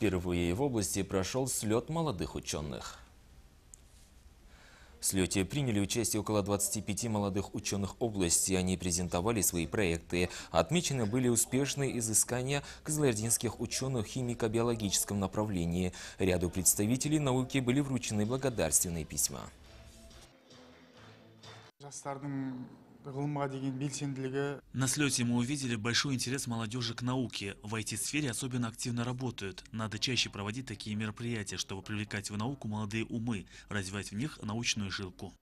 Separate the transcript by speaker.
Speaker 1: Впервые в области прошел слет молодых ученых. В слете приняли участие около 25 молодых ученых области. Они презентовали свои проекты. Отмечены были успешные изыскания кызылординских ученых в химико-биологическом направлении. Ряду представителей науки были вручены благодарственные письма.
Speaker 2: На слете мы увидели большой интерес молодежи к науке. В IT-сфере особенно активно
Speaker 3: работают. Надо чаще проводить такие мероприятия, чтобы привлекать в науку молодые умы, развивать в них научную жилку.